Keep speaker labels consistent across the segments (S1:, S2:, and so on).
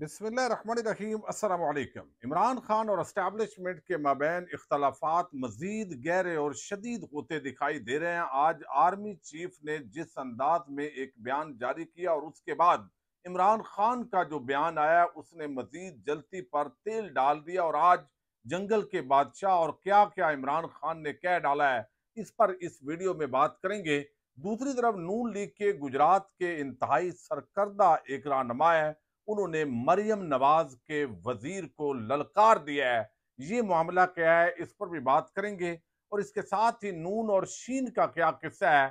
S1: بسم اللہ الرحمن الرحیم السلام علیکم عمران خان اور اسٹیبلشمنٹ کے مابین اختلافات مزید گہرے اور شدید ہوتے دکھائی دے رہے ہیں آج آرمی چیف نے جس انداز میں ایک بیان جاری کیا اور اس کے بعد عمران خان کا جو بیان آیا اس نے مزید جلتی پر تیل ڈال دیا اور آج جنگل کے بادشاہ اور کیا کیا عمران خان نے کہہ ڈالا ہے اس پر اس ویڈیو میں بات کریں گے دوسری طرف نون لیگ کے گجرات کے انتہائی سرکردہ ایک رہنما ہے انہوں نے مریم نواز کے وزیر کو للکار دیا ہے یہ معاملہ کیا ہے اس پر بھی بات کریں گے اور اس کے ساتھ ہی نون اور شین کا کیا قصہ ہے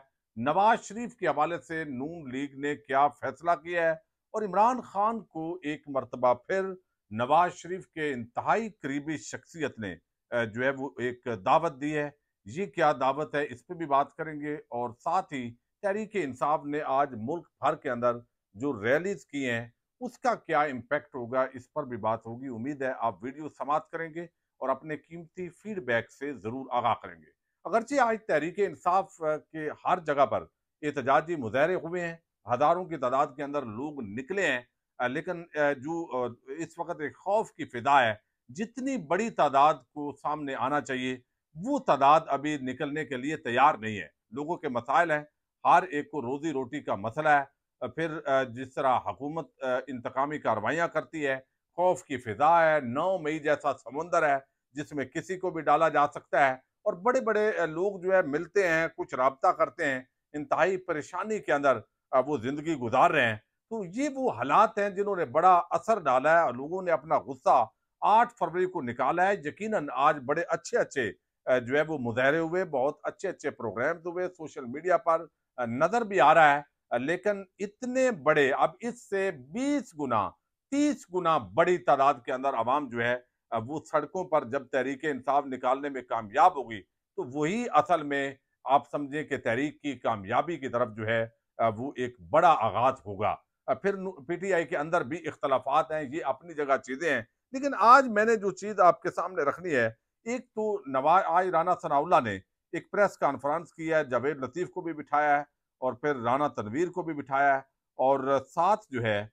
S1: نواز شریف کے حوالے سے نون لیگ نے کیا فیصلہ کیا ہے اور عمران خان کو ایک مرتبہ پھر نواز شریف کے انتہائی قریبی شخصیت نے جو ہے وہ ایک دعوت دی ہے یہ کیا دعوت ہے اس پہ بھی بات کریں گے اور ساتھ ہی تحریک انصاف نے آج ملک بھر کے اندر جو ریلیز کی ہیں اس کا کیا امپیکٹ ہوگا اس پر بھی بات ہوگی امید ہے آپ ویڈیو سمات کریں گے اور اپنے قیمتی فیڈ بیک سے ضرور آگاہ کریں گے اگرچہ آج تحریک انصاف کے ہر جگہ پر احتجاجی مظاہرے ہوئے ہیں ہزاروں کی تعداد کے اندر لوگ نکلے ہیں لیکن جو اس وقت ایک خوف کی فدا ہے جتنی بڑی تعداد کو سامنے آنا چاہیے وہ تعداد ابھی نکلنے کے لیے تیار نہیں ہے لوگوں کے مسائل ہیں ہر ایک کو روزی روٹی کا مسئلہ ہے پھر جس طرح حکومت انتقامی کاروائیاں کرتی ہے خوف کی فضا ہے نو مئی جیسا سمندر ہے جس میں کسی کو بھی ڈالا جا سکتا ہے اور بڑے بڑے لوگ جو ہے ملتے ہیں کچھ رابطہ کرتے ہیں انتہائی پریشانی کے اندر وہ زندگی گزار رہے ہیں تو یہ وہ حالات ہیں جنہوں نے بڑا اثر ڈالا ہے اور لوگوں نے اپنا غصہ آٹھ فروری کو نکالا ہے یقیناً آج بڑے اچھے اچھے جو ہے وہ مظاہرے ہوئے بہت اچھے اچھے پروگرامز ہوئے سوشل میڈیا پر نظر بھی آ رہا ہے لیکن اتنے بڑے اب اس سے بیس گنا تیس گنا بڑی تعداد کے اندر عوام جو ہے وہ سڑکوں پر جب تحریک انصاف نکالنے میں کامیاب ہوگی تو وہی اصل میں آپ سمجھیں کہ تحریک کی کامیابی کی طرف جو ہے وہ ایک بڑا آغاز ہوگا پھر پی ٹی آئی کے اندر بھی اختلافات ہیں یہ اپنی جگہ چیزیں ہیں لیکن آج میں نے جو چیز آپ کے سامنے رکھنی ہے ایک تو نواز آئی رانا ثناء اللہ نے ایک پریس کانفرنس کی ہے جاوید لطیف کو بھی بٹھایا ہے اور پھر رانا تنویر کو بھی بٹھایا ہے اور ساتھ جو ہے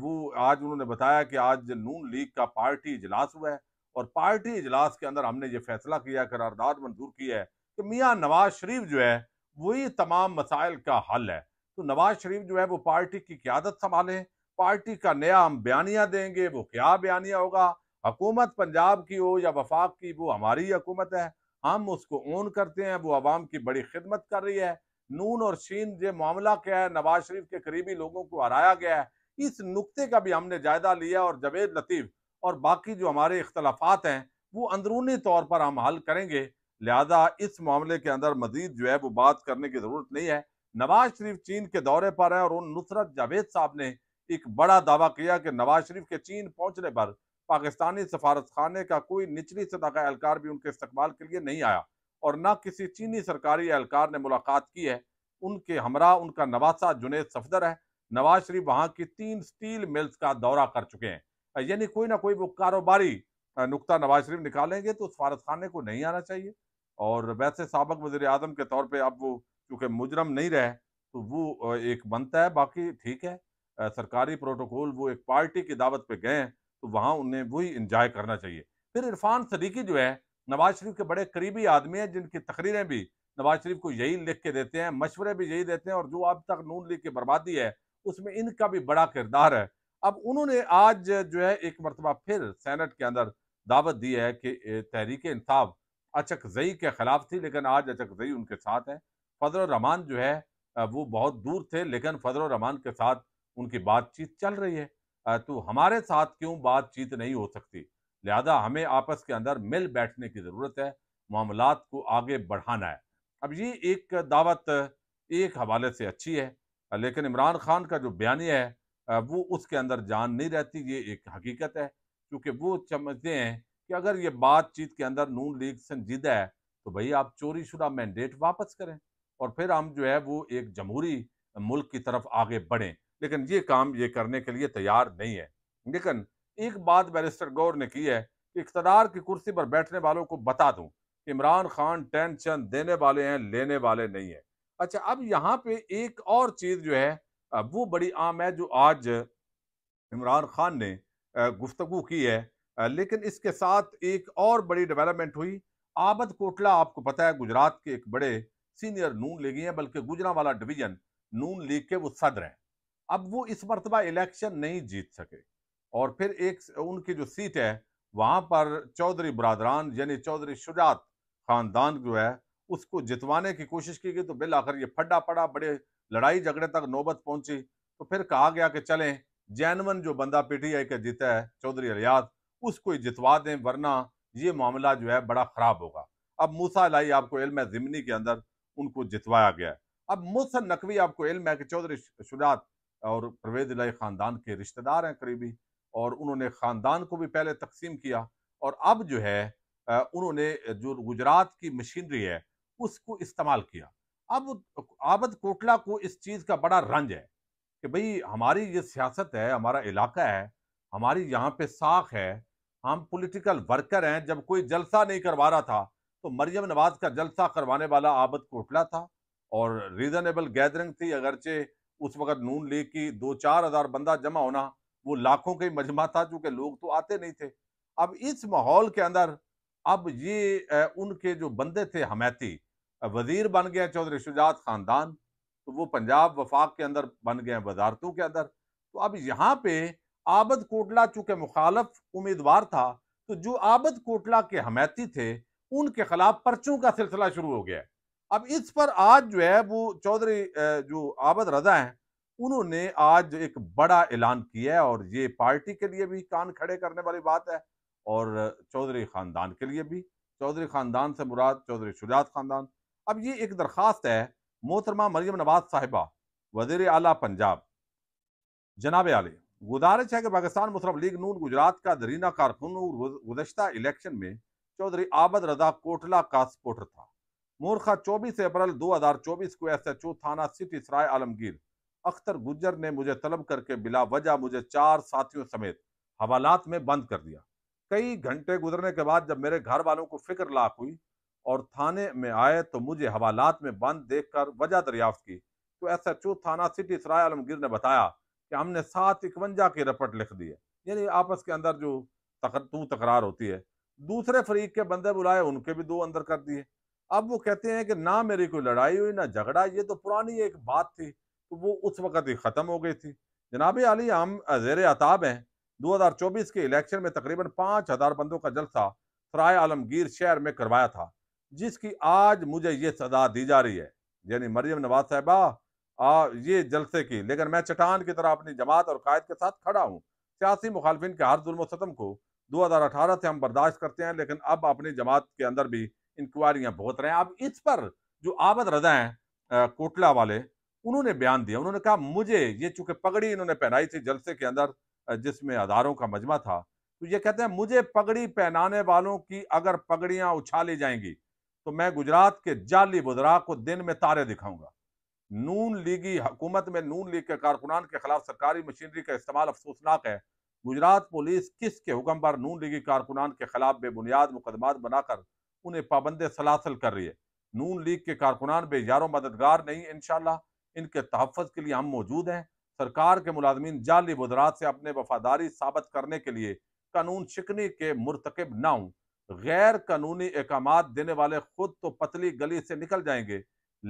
S1: وہ آج انہوں نے بتایا کہ آج نون لیگ کا پارٹی اجلاس ہوا ہے اور پارٹی اجلاس کے اندر ہم نے یہ فیصلہ کیا قرارداد منظور کی ہے کہ میاں نواز شریف جو ہے وہی تمام مسائل کا حل ہے تو نواز شریف جو ہے وہ پارٹی کی قیادت سنبھالیں پارٹی کا نیا ہم بیانیہ دیں گے وہ کیا بیانیہ ہوگا حکومت پنجاب کی ہو یا وفاق کی وہ ہماری حکومت ہے ہم اس کو اون کرتے ہیں وہ عوام کی بڑی خدمت کر رہی ہے نون اور شین یہ معاملہ کیا ہے نواز شریف کے قریبی لوگوں کو ہرایا گیا ہے اس نقطے کا بھی ہم نے جائزہ لیا اور جوید لطیف اور باقی جو ہمارے اختلافات ہیں وہ اندرونی طور پر ہم حل کریں گے لہذا اس معاملے کے اندر مزید جو ہے وہ بات کرنے کی ضرورت نہیں ہے نواز شریف چین کے دورے پر ہے اور ان نصرت جاوید صاحب نے ایک بڑا دعویٰ کیا کہ نواز شریف کے چین پہنچنے پر پاکستانی سفارت خانے کا کوئی نچلی سطح کا اہلکار بھی ان کے استقبال کے لیے نہیں آیا اور نہ کسی چینی سرکاری اہلکار نے ملاقات کی ہے ان کے ہمراہ ان کا نواسہ جنید صفدر ہے نواز شریف وہاں کی تین سٹیل ملز کا دورہ کر چکے ہیں یعنی کوئی نہ کوئی وہ کاروباری نقطہ نواز شریف نکالیں گے تو سفارت خانے کو نہیں آنا چاہیے اور ویسے سابق وزیر اعظم کے طور پہ اب وہ چونکہ مجرم نہیں رہے تو وہ ایک بنتا ہے باقی ٹھیک ہے سرکاری پروٹوکول وہ ایک پارٹی کی دعوت پہ گئے ہیں تو وہاں انہیں وہی انجوائے کرنا چاہیے پھر عرفان صدیقی جو ہے نواز شریف کے بڑے قریبی آدمی ہیں جن کی تقریریں بھی نواز شریف کو یہی لکھ کے دیتے ہیں مشورے بھی یہی دیتے ہیں اور جو اب تک نون لیگ کی بربادی ہے اس میں ان کا بھی بڑا کردار ہے اب انہوں نے آج جو ہے ایک مرتبہ پھر سینٹ کے اندر دعوت دی ہے کہ تحریک انصاف اچک زئی کے خلاف تھی لیکن آج اچک زئی ان کے ساتھ ہیں فضل الرحمان جو ہے وہ بہت دور تھے لیکن فضل الرحمان کے ساتھ ان کی بات چیت چل رہی ہے تو ہمارے ساتھ کیوں بات چیت نہیں ہو سکتی لہذا ہمیں آپس کے اندر مل بیٹھنے کی ضرورت ہے معاملات کو آگے بڑھانا ہے اب یہ ایک دعوت ایک حوالے سے اچھی ہے لیکن عمران خان کا جو بیانیہ ہے وہ اس کے اندر جان نہیں رہتی یہ ایک حقیقت ہے کیونکہ وہ سمجھتے ہیں کہ اگر یہ بات چیت کے اندر نون لیگ سنجیدہ ہے تو بھائی آپ چوری شدہ مینڈیٹ واپس کریں اور پھر ہم جو ہے وہ ایک جمہوری ملک کی طرف آگے بڑھیں لیکن یہ کام یہ کرنے کے لیے تیار نہیں ہے لیکن ایک بات بیرسٹر گور نے کی ہے کہ اقتدار کی کرسی پر بیٹھنے والوں کو بتا دوں عمران خان ٹینشن دینے والے ہیں لینے والے نہیں ہیں اچھا اب یہاں پہ ایک اور چیز جو ہے وہ بڑی عام ہے جو آج عمران خان نے گفتگو کی ہے لیکن اس کے ساتھ ایک اور بڑی ڈیولپمنٹ ہوئی آبد کوٹلا آپ کو پتا ہے گجرات کے ایک بڑے سینئر نون لیگی ہیں بلکہ گجرا والا ڈویژن نون لیگ کے وہ صدر ہیں اب وہ اس مرتبہ الیکشن نہیں جیت سکے اور پھر ایک ان کی جو سیٹ ہے وہاں پر چودھری برادران یعنی چودھری شجاعت خاندان جو ہے اس کو جتوانے کی کوشش کی گئی تو بالآخر یہ پھڈا پڑا بڑے لڑائی جھگڑے تک نوبت پہنچی تو پھر کہا گیا کہ چلیں جینون جو بندہ پی ٹی آئی کا جیتا ہے چودھری ریات اس کو جتوا دیں ورنہ یہ معاملہ جو ہے بڑا خراب ہوگا اب موسا علیہ آپ کو علم ہے ضمنی کے اندر ان کو جتوایا گیا ہے اب موسا نقوی آپ کو علم ہے کہ چودھری شجاعت اور پرویز علیہ خاندان کے رشتہ دار ہیں قریبی اور انہوں نے خاندان کو بھی پہلے تقسیم کیا اور اب جو ہے انہوں نے جو گجرات کی مشینری ہے اس کو استعمال کیا اب عابد کوٹلا کو اس چیز کا بڑا رنج ہے کہ بھئی ہماری یہ سیاست ہے ہمارا علاقہ ہے ہماری یہاں پہ ساکھ ہے ہم پولیٹیکل ورکر ہیں جب کوئی جلسہ نہیں کروا رہا تھا تو مریم نواز کا جلسہ کروانے والا آبد کوٹلا تھا اور ریزنیبل گیدرنگ تھی اگرچہ اس وقت نون لیگ کی دو چار ہزار بندہ جمع ہونا وہ لاکھوں کا ہی مجمع تھا چونکہ لوگ تو آتے نہیں تھے اب اس ماحول کے اندر اب یہ ان کے جو بندے تھے حمیتی وزیر بن گئے چودھری شجاعت خاندان تو وہ پنجاب وفاق کے اندر بن گئے وزارتوں کے اندر تو اب یہاں پہ آبد کوٹلا چونکہ مخالف امیدوار تھا تو جو آبد کوٹلا کے حمیتی تھے ان کے خلاف پرچوں کا سلسلہ شروع ہو گیا اب اس پر آج جو ہے وہ چودھری جو آبد رضا ہیں انہوں نے آج ایک بڑا اعلان کیا ہے اور یہ پارٹی کے لیے بھی کان کھڑے کرنے والی بات ہے اور چودھری خاندان کے لیے بھی چودھری خاندان سے مراد چودھری شجاعت خاندان اب یہ ایک درخواست ہے محترمہ مریم نواز صاحبہ وزیر اعلیٰ پنجاب جناب علی گزارش ہے کہ پاکستان مسلم لیگ نون گجرات کا درینہ کارکن گزشتہ الیکشن میں چودھری عابد رضا کوٹلا کا سپورٹر تھا مورخہ چوبیس اپریل دو ہزار چوبیس کو ایسے سرائے عالمگیر اختر گجر نے مجھے طلب کر کے بلا وجہ مجھے چار ساتھیوں سمیت حوالات میں بند کر دیا کئی گھنٹے گزرنے کے بعد جب میرے گھر والوں کو فکر لاکھ ہوئی اور تھانے میں آئے تو مجھے حوالات میں بند دیکھ کر وجہ دریافت کی تو ایس ایچ او تھانہ سٹی سرائے عالمگیر نے بتایا کہ ہم نے سات اکونجا کی رپٹ لکھ دی ہے یعنی آپس کے اندر جو تکرار ہوتی ہے دوسرے فریق کے بندے بلائے ان کے بھی دو اندر کر دیے اب وہ کہتے ہیں کہ نہ میری کوئی لڑائی ہوئی نہ جھگڑا یہ تو پرانی ایک بات تھی تو وہ اس وقت ہی ختم ہو گئی تھی جناب علی ہم زیر عطاب ہیں دو ہزار چوبیس کے الیکشن میں تقریباً پانچ ہزار بندوں کا جلسہ سرائے عالمگیر شہر میں کروایا تھا جس کی آج مجھے یہ صدا دی جا رہی ہے یعنی مریم نواز صاحبہ آ یہ جلسے کی لیکن میں چٹان کی طرح اپنی جماعت اور قائد کے ساتھ کھڑا ہوں سیاسی مخالفین کے ہر ظلم و ستم کو دو ہزار اٹھارہ سے ہم برداشت کرتے ہیں لیکن اب اپنی جماعت کے اندر بھی انکوائریاں بہت ہیں اب اس پر جو آبد رضا ہیں کوٹلا والے انہوں نے بیان دیا انہوں نے کہا مجھے یہ چونکہ پگڑی انہوں نے پہنائی تھی جلسے کے اندر جس میں اداروں کا مجمع تھا تو یہ کہتے ہیں مجھے پگڑی پہنانے والوں کی اگر پگڑیاں اچھا لی جائیں گی تو میں گجرات کے جعلی بدرا کو دن میں تارے دکھاؤں گا نون لیگی حکومت میں نون لیگ کے کارکنان کے خلاف سرکاری مشینری کا استعمال افسوسناک ہے گجرات پولیس کس کے حکم پر نون لیگی کارکنان کے خلاف بے بنیاد مقدمات بنا کر انہیں پابند سلاسل کر رہی ہے نون لیگ کے کارکنان بے یاروں مددگار نہیں انشاءاللہ اللہ ان کے تحفظ کے لیے ہم موجود ہیں سرکار کے ملازمین جعلی بدرات سے اپنے وفاداری ثابت کرنے کے لیے قانون شکنی کے مرتکب نہ ہوں غیر قانونی احکامات دینے والے خود تو پتلی گلی سے نکل جائیں گے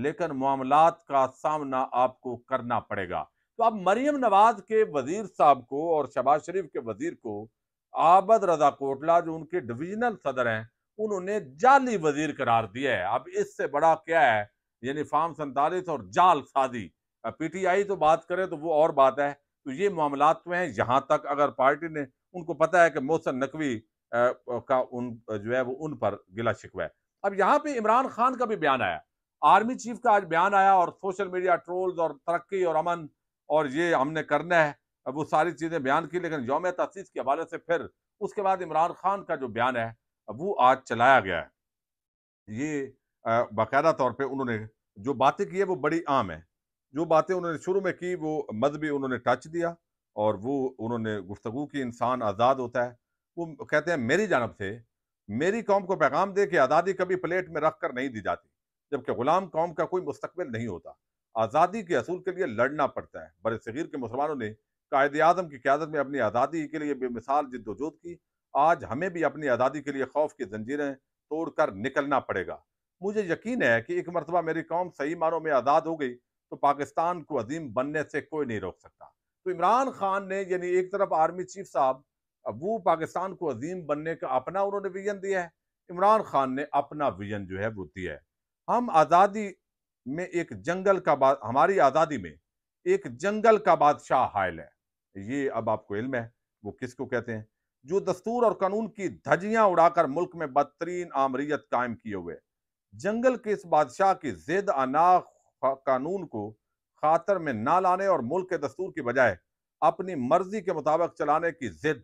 S1: لیکن معاملات کا سامنا آپ کو کرنا پڑے گا تو اب مریم نواز کے وزیر صاحب کو اور شہباز شریف کے وزیر کو آبد رضا کوٹلا جو ان کے ڈویژنل صدر ہیں انہوں نے جعلی وزیر قرار دیا ہے اب اس سے بڑا کیا ہے یعنی فارم سنتالیس اور جال سادی پی ٹی آئی تو بات کرے تو وہ اور بات ہے تو یہ معاملات میں ہیں یہاں تک اگر پارٹی نے ان کو پتا ہے کہ محسن نقوی کا ان جو ہے وہ ان پر گلا شکوا ہے اب یہاں پہ عمران خان کا بھی بیان آیا آرمی چیف کا آج بیان آیا اور سوشل میڈیا ٹرولز اور ترقی اور امن اور یہ ہم نے کرنا ہے وہ ساری چیزیں بیان کی لیکن یوم تاسیس کے حوالے سے پھر اس کے بعد عمران خان کا جو بیان ہے وہ آج چلایا گیا ہے یہ باقاعدہ طور پہ انہوں نے جو باتیں کی ہیں وہ بڑی عام ہیں جو باتیں انہوں نے شروع میں کی وہ مذہبی انہوں نے ٹچ دیا اور وہ انہوں نے گفتگو کی انسان آزاد ہوتا ہے وہ کہتے ہیں میری جانب سے میری قوم کو پیغام دے کہ آزادی کبھی پلیٹ میں رکھ کر نہیں دی جاتی جبکہ غلام قوم کا کوئی مستقبل نہیں ہوتا آزادی کے اصول کے لیے لڑنا پڑتا ہے بر صغیر کے مسلمانوں نے قائد اعظم کی قیادت میں اپنی آزادی کے لیے بے مثال جد و جود کی آج ہمیں بھی اپنی آزادی کے لیے خوف کی زنجیریں توڑ کر نکلنا پڑے گا مجھے یقین ہے کہ ایک مرتبہ میری قوم صحیح ماروں میں آزاد ہو گئی تو پاکستان کو عظیم بننے سے کوئی نہیں روک سکتا تو عمران خان نے یعنی ایک طرف آرمی چیف صاحب وہ پاکستان کو عظیم بننے کا اپنا انہوں نے ویژن دیا ہے عمران خان نے اپنا ویژن جو ہے وہ دیا ہم آزادی میں ایک جنگل کا ہماری آزادی میں ایک جنگل کا بادشاہ حائل ہے یہ اب آپ کو علم ہے وہ کس کو کہتے ہیں جو دستور اور قانون کی دھجیاں اڑا کر ملک میں بدترین آمریت قائم کیے ہوئے جنگل کے اس بادشاہ کی زید آنا قانون کو خاطر میں نہ لانے اور ملک کے دستور کی بجائے اپنی مرضی کے مطابق چلانے کی زد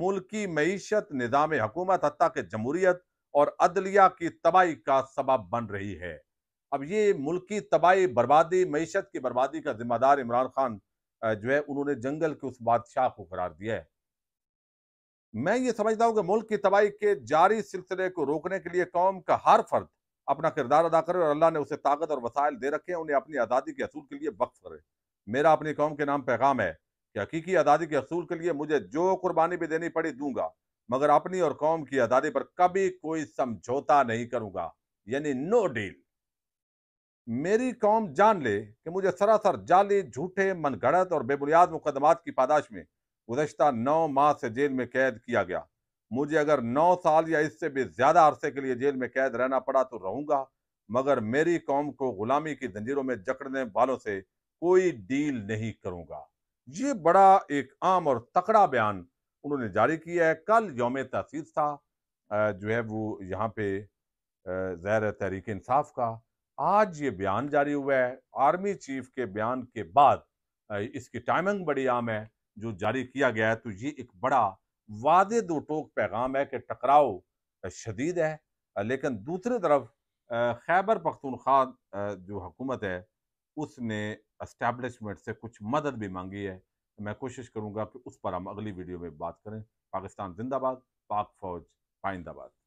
S1: ملکی معیشت نظام حکومت حتیٰ کہ جمہوریت اور عدلیہ کی تباہی کا سبب بن رہی ہے اب یہ ملکی تباہی بربادی معیشت کی بربادی کا ذمہ دار عمران خان جو ہے انہوں نے جنگل کے اس بادشاہ کو قرار دیا ہے میں یہ سمجھتا ہوں کہ ملک کی تباہی کے جاری سلسلے کو روکنے کے لیے قوم کا ہر فرد اپنا کردار ادا کرے اور اللہ نے اسے طاقت اور وسائل دے رکھے انہیں اپنی آزادی کے حصول کے لیے وقف کرے میرا اپنی قوم کے نام پیغام ہے کہ حقیقی آزادی کے حصول کے لیے مجھے جو قربانی بھی دینی پڑی دوں گا مگر اپنی اور قوم کی آزادی پر کبھی کوئی سمجھوتا نہیں کروں گا یعنی نو ڈیل میری قوم جان لے کہ مجھے سراسر جعلی جھوٹے من گھڑت اور بے بنیاد مقدمات کی پاداش میں گزشتہ نو ماہ سے جیل میں قید کیا گیا مجھے اگر نو سال یا اس سے بھی زیادہ عرصے کے لیے جیل میں قید رہنا پڑا تو رہوں گا مگر میری قوم کو غلامی کی زنجیروں میں جکڑنے والوں سے کوئی ڈیل نہیں کروں گا یہ بڑا ایک عام اور تکڑا بیان انہوں نے جاری کیا ہے کل یوم تحسیس تھا جو ہے وہ یہاں پہ زیر تحریک انصاف کا آج یہ بیان جاری ہوا ہے آرمی چیف کے بیان کے بعد اس کی ٹائمنگ بڑی عام ہے جو جاری کیا گیا ہے تو یہ ایک بڑا وعدے دو ٹوک پیغام ہے کہ ٹکراؤ شدید ہے لیکن دوسری طرف خیبر پختونخوا جو حکومت ہے اس نے اسٹیبلشمنٹ سے کچھ مدد بھی مانگی ہے میں کوشش کروں گا کہ اس پر ہم اگلی ویڈیو میں بات کریں پاکستان زندہ باد پاک فوج پائندہ باد